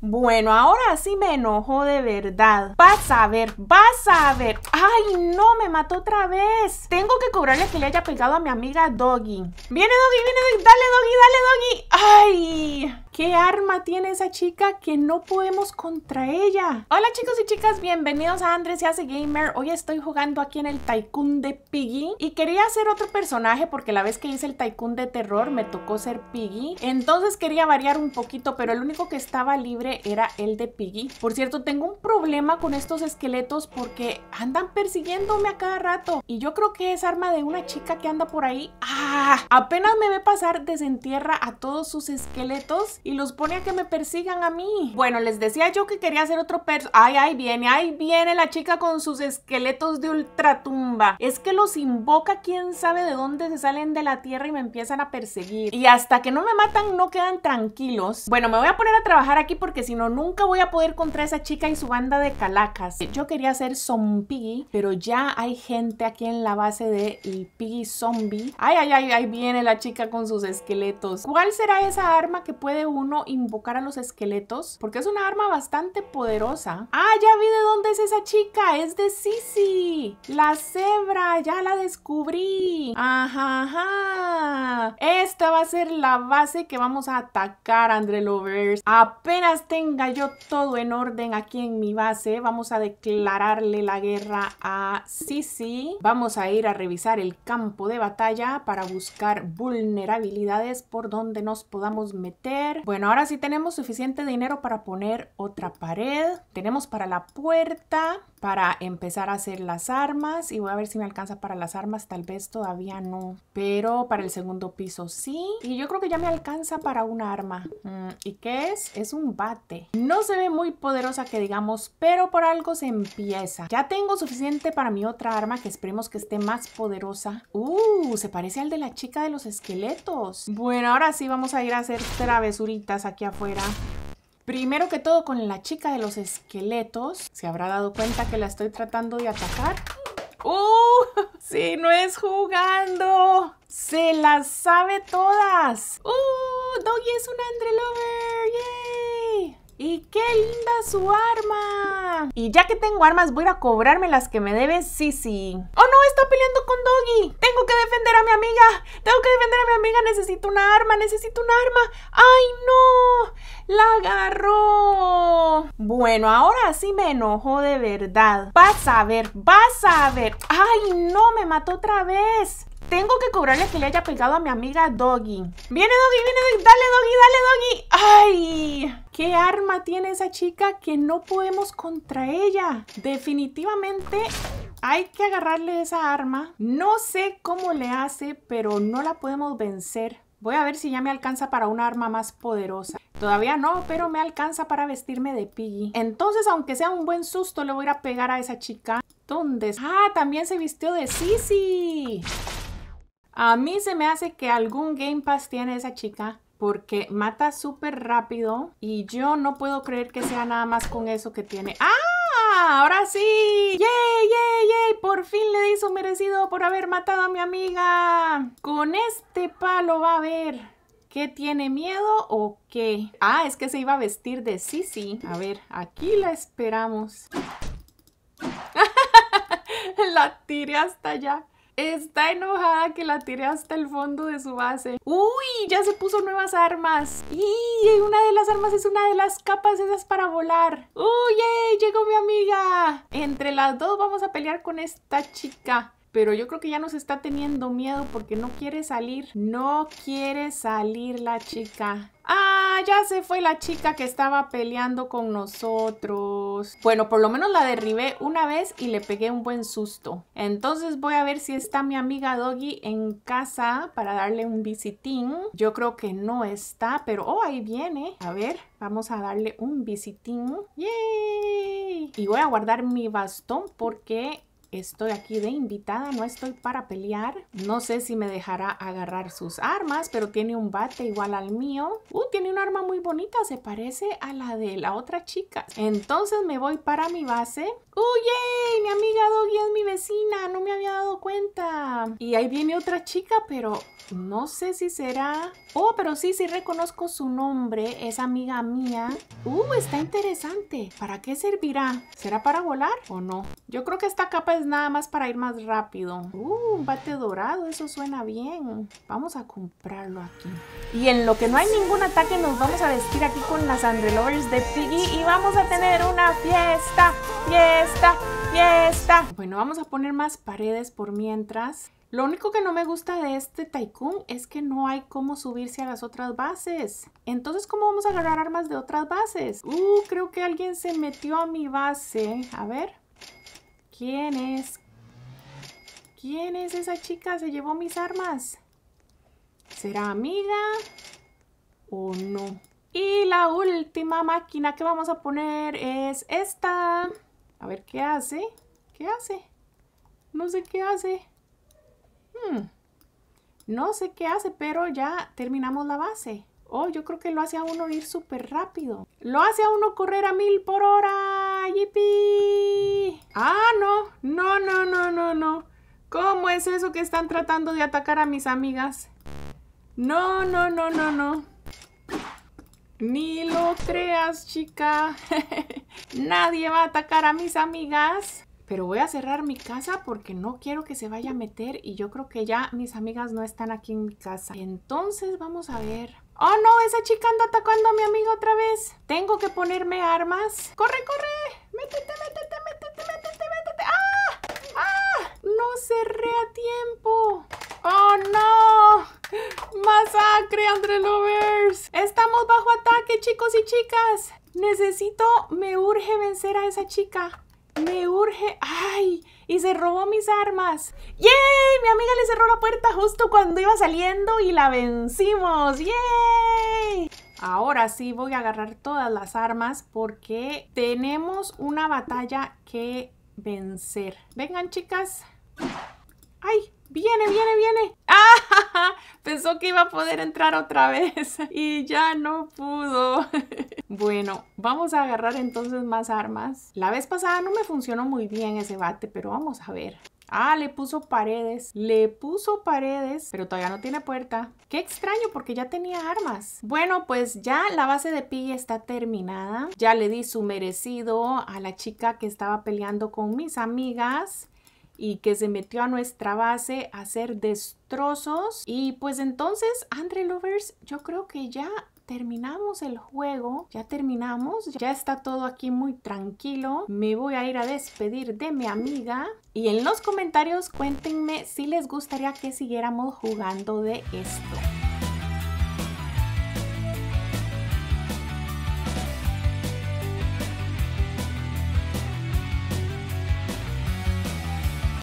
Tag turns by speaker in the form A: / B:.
A: Bueno, ahora sí me enojo de verdad. Vas a ver, vas a ver. ¡Ay, no! Me mató otra vez. Tengo que cobrarle que le haya pegado a mi amiga Doggy. Viene Doggy, viene Doggy. Dale, Doggy, dale, Doggy. ¡Ay! ¿Qué arma tiene esa chica que no podemos contra ella? Hola chicos y chicas, bienvenidos a Andrés y Hace Gamer. Hoy estoy jugando aquí en el Tycoon de Piggy y quería hacer otro personaje porque la vez que hice el Tycoon de Terror me tocó ser Piggy. Entonces quería variar un poquito, pero el único que estaba libre era el de Piggy. Por cierto, tengo un problema con estos esqueletos porque andan persiguiéndome a cada rato y yo creo que es arma de una chica que anda por ahí. ¡Ah! Apenas me ve pasar, desentierra a todos sus esqueletos y los pone a que me persigan a mí. Bueno, les decía yo que quería hacer otro perso. Ay, ay, viene, ay, viene la chica con sus esqueletos de ultratumba. Es que los invoca quién sabe de dónde se salen de la tierra y me empiezan a perseguir. Y hasta que no me matan no quedan tranquilos. Bueno, me voy a poner a trabajar aquí porque si no nunca voy a poder contra esa chica y su banda de calacas. Yo quería hacer zombie, pero ya hay gente aquí en la base de el piggy zombie. Ay, ay, ay, ahí viene la chica con sus esqueletos. ¿Cuál será esa arma que puede uno invocar a los esqueletos, porque es una arma bastante poderosa. ¡Ah, ya vi de dónde es esa chica! ¡Es de Sisi! ¡La cebra! ¡Ya la descubrí! ¡Ajá, ajá! Esta va a ser la base que vamos a atacar, Andre Lovers. Apenas tenga yo todo en orden aquí en mi base, vamos a declararle la guerra a Sisi. Vamos a ir a revisar el campo de batalla para buscar vulnerabilidades por donde nos podamos meter. Bueno, ahora sí tenemos suficiente dinero para poner otra pared. Tenemos para la puerta, para empezar a hacer las armas. Y voy a ver si me alcanza para las armas. Tal vez todavía no. Pero para el segundo piso sí. Y yo creo que ya me alcanza para un arma. Mm, ¿Y qué es? Es un bate. No se ve muy poderosa que digamos, pero por algo se empieza. Ya tengo suficiente para mi otra arma que esperemos que esté más poderosa. ¡Uh! Se parece al de la chica de los esqueletos. Bueno, ahora sí vamos a ir a hacer travesuras aquí afuera. Primero que todo con la chica de los esqueletos. Se habrá dado cuenta que la estoy tratando de atacar. ¡Uh! si no es jugando! ¡Se las sabe todas! ¡Uh! ¡Doggy es un Andre ¡Yay! ¡Y qué linda su arma! Y ya que tengo armas, voy a cobrarme las que me debe sí, sí está peleando con Doggy. Tengo que defender a mi amiga. Tengo que defender a mi amiga. Necesito una arma. Necesito un arma. ¡Ay, no! La agarró. Bueno, ahora sí me enojó de verdad. Vas a ver, vas a ver. ¡Ay, no! Me mató otra vez. Tengo que cobrarle que le haya pegado a mi amiga Doggy. Viene Doggy, viene Doggy. Dale, Doggy, dale, Doggy. ¡Ay! ¿Qué arma tiene esa chica que no podemos contra ella? Definitivamente hay que agarrarle esa arma. No sé cómo le hace, pero no la podemos vencer. Voy a ver si ya me alcanza para una arma más poderosa. Todavía no, pero me alcanza para vestirme de Piggy. Entonces, aunque sea un buen susto, le voy a ir a pegar a esa chica. ¿Dónde? Ah, también se vistió de Sissy. A mí se me hace que algún Game Pass tiene esa chica porque mata súper rápido y yo no puedo creer que sea nada más con eso que tiene. ¡Ah! ¡Ahora sí! ¡Yay, yay, yay! Por fin le di su merecido por haber matado a mi amiga. Con este palo va a ver. ¿Qué tiene miedo o qué? Ah, es que se iba a vestir de Sisi. A ver, aquí la esperamos. la tiré hasta allá está enojada que la tiré hasta el fondo de su base. ¡Uy! Ya se puso nuevas armas. ¡Y una de las armas es una de las capas esas para volar! ¡Uy! ¡Llegó mi amiga! Entre las dos vamos a pelear con esta chica pero yo creo que ya nos está teniendo miedo porque no quiere salir. No quiere salir la chica. Ah, ya se fue la chica que estaba peleando con nosotros. Bueno, por lo menos la derribé una vez y le pegué un buen susto. Entonces voy a ver si está mi amiga Doggy en casa para darle un visitín. Yo creo que no está, pero oh, ahí viene. A ver, vamos a darle un visitín. ¡Yay! Y voy a guardar mi bastón porque Estoy aquí de invitada, no estoy para pelear. No sé si me dejará agarrar sus armas, pero tiene un bate igual al mío. Uh, tiene un arma muy bonita, se parece a la de la otra chica. Entonces me voy para mi base ¡Uy, Mi amiga Doggy es mi vecina, no me había dado cuenta. Y ahí viene otra chica, pero no sé si será... Oh, pero sí, sí reconozco su nombre, es amiga mía. ¡Uh, está interesante! ¿Para qué servirá? ¿Será para volar o no? Yo creo que esta capa es nada más para ir más rápido. ¡Uh, un bate dorado! Eso suena bien. Vamos a comprarlo aquí. Y en lo que no hay ningún ataque, nos vamos a vestir aquí con las Lovers de Piggy y vamos a tener una fiesta. ¡Fiesta! fiesta, fiesta. Bueno, vamos a poner más paredes por mientras. Lo único que no me gusta de este Tycoon es que no hay cómo subirse a las otras bases. Entonces, ¿cómo vamos a agarrar armas de otras bases? Uh, creo que alguien se metió a mi base. A ver. ¿Quién es? ¿Quién es esa chica? Se llevó mis armas. ¿Será amiga o no? Y la última máquina que vamos a poner es esta. A ver, ¿qué hace? ¿Qué hace? No sé qué hace. Hmm. No sé qué hace, pero ya terminamos la base. Oh, yo creo que lo hace a uno ir súper rápido. Lo hace a uno correr a mil por hora. ¡Yipi! Ah, no. No, no, no, no, no. ¿Cómo es eso que están tratando de atacar a mis amigas? No, no, no, no, no. Ni lo creas, chica. Nadie va a atacar a mis amigas. Pero voy a cerrar mi casa porque no quiero que se vaya a meter y yo creo que ya mis amigas no están aquí en mi casa. Entonces vamos a ver. ¡Oh no! Esa chica anda atacando a mi amiga otra vez. Tengo que ponerme armas. ¡Corre, corre! ¡Métete, métete, métete, métete, métete! ¡Ah! ¡Ah! ¡No cerré a tiempo! ¡Oh no! ¡Masacre, Andre Lovers! ¡Estamos bajo ataque! chicos y chicas, necesito, me urge vencer a esa chica. Me urge, ay, y se robó mis armas. ¡Yay! Mi amiga le cerró la puerta justo cuando iba saliendo y la vencimos. ¡Yay! Ahora sí voy a agarrar todas las armas porque tenemos una batalla que vencer. Vengan chicas. ¡Ay! Viene, viene, viene. ¡Ah! Pensó que iba a poder entrar otra vez y ya no pudo. Bueno, vamos a agarrar entonces más armas. La vez pasada no me funcionó muy bien ese bate, pero vamos a ver. Ah, le puso paredes. Le puso paredes, pero todavía no tiene puerta. Qué extraño, porque ya tenía armas. Bueno, pues ya la base de pi está terminada. Ya le di su merecido a la chica que estaba peleando con mis amigas y que se metió a nuestra base a hacer destrozos. Y pues entonces, Andre Lovers, yo creo que ya terminamos el juego, ya terminamos, ya está todo aquí muy tranquilo. Me voy a ir a despedir de mi amiga. Y en los comentarios cuéntenme si les gustaría que siguiéramos jugando de esto.